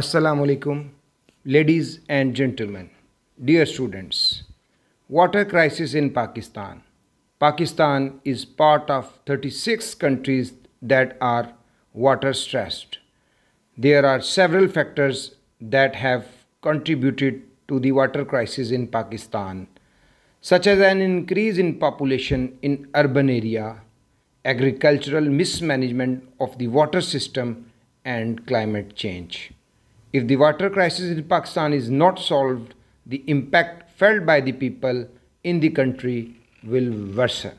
Assalamu alaikum ladies and gentlemen dear students water crisis in Pakistan Pakistan is part of 36 countries that are water stressed there are several factors that have contributed to the water crisis in Pakistan such as an increase in population in urban area agricultural mismanagement of the water system and climate change if the water crisis in Pakistan is not solved, the impact felt by the people in the country will worsen.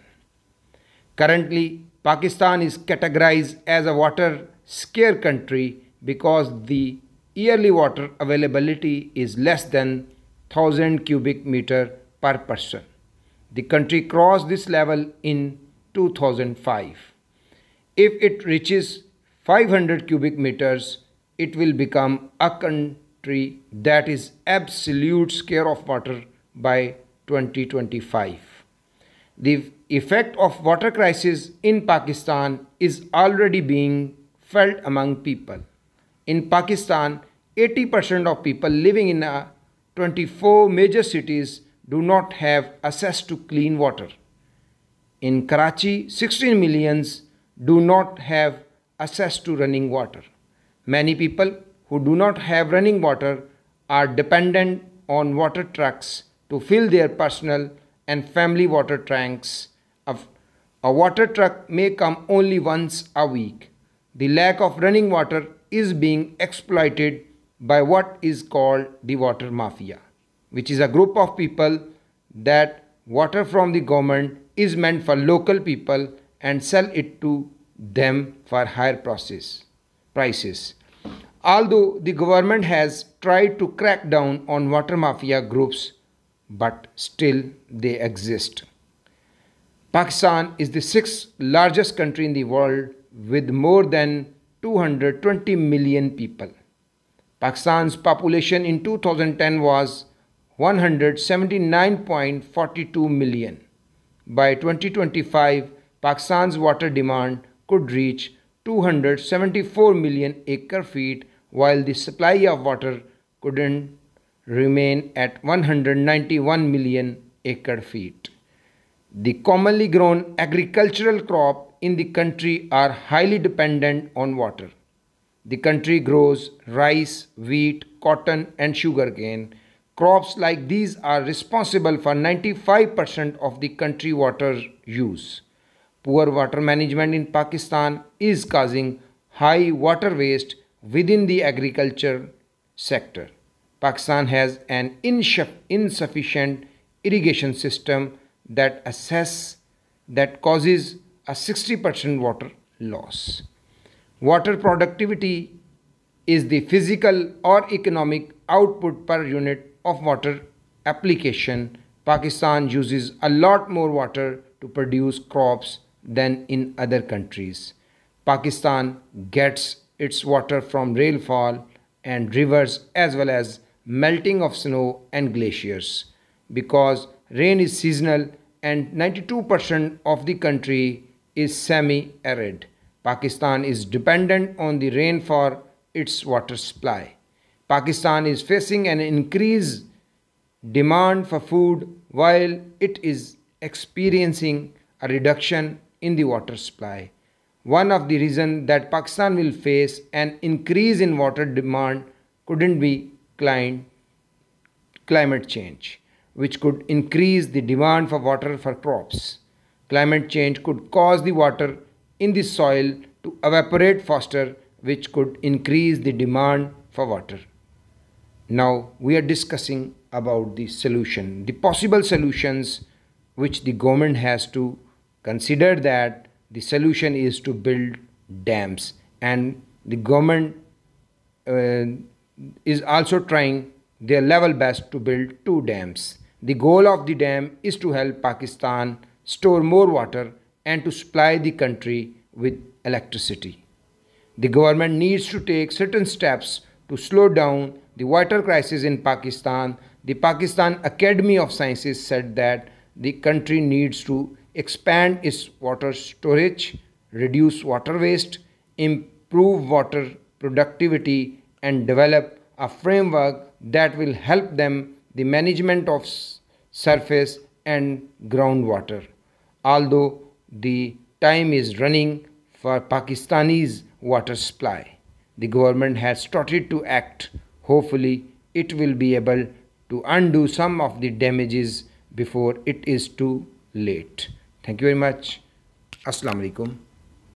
Currently, Pakistan is categorized as a water scare country because the yearly water availability is less than 1000 cubic meter per person. The country crossed this level in 2005. If it reaches 500 cubic meters, it will become a country that is absolute scare of water by 2025. The effect of water crisis in Pakistan is already being felt among people. In Pakistan, 80% of people living in 24 major cities do not have access to clean water. In Karachi, 16 millions do not have access to running water. Many people who do not have running water are dependent on water trucks to fill their personal and family water tanks. A water truck may come only once a week. The lack of running water is being exploited by what is called the water mafia, which is a group of people that water from the government is meant for local people and sell it to them for higher prices prices. Although the government has tried to crack down on water mafia groups, but still they exist. Pakistan is the sixth largest country in the world with more than 220 million people. Pakistan's population in 2010 was 179.42 million. By 2025, Pakistan's water demand could reach 274 million acre feet while the supply of water couldn't remain at 191 million acre feet. The commonly grown agricultural crop in the country are highly dependent on water. The country grows rice, wheat, cotton and sugarcane. Crops like these are responsible for 95% of the country water use. Poor water management in Pakistan is causing high water waste within the agriculture sector. Pakistan has an insufficient irrigation system that assess that causes a 60% water loss. Water productivity is the physical or economic output per unit of water application. Pakistan uses a lot more water to produce crops than in other countries. Pakistan gets its water from rainfall and rivers as well as melting of snow and glaciers because rain is seasonal and 92% of the country is semi arid. Pakistan is dependent on the rain for its water supply. Pakistan is facing an increased demand for food while it is experiencing a reduction in the water supply. One of the reasons that Pakistan will face an increase in water demand couldn't be climate change, which could increase the demand for water for crops. Climate change could cause the water in the soil to evaporate faster, which could increase the demand for water. Now we are discussing about the solution, the possible solutions which the government has to Consider that the solution is to build dams and the government uh, is also trying their level best to build two dams. The goal of the dam is to help Pakistan store more water and to supply the country with electricity. The government needs to take certain steps to slow down the water crisis in Pakistan. The Pakistan Academy of Sciences said that the country needs to expand its water storage, reduce water waste, improve water productivity, and develop a framework that will help them the management of surface and groundwater. Although the time is running for Pakistani's water supply, the government has started to act. Hopefully, it will be able to undo some of the damages before it is too late. Thank you very much. Assalamu alaikum.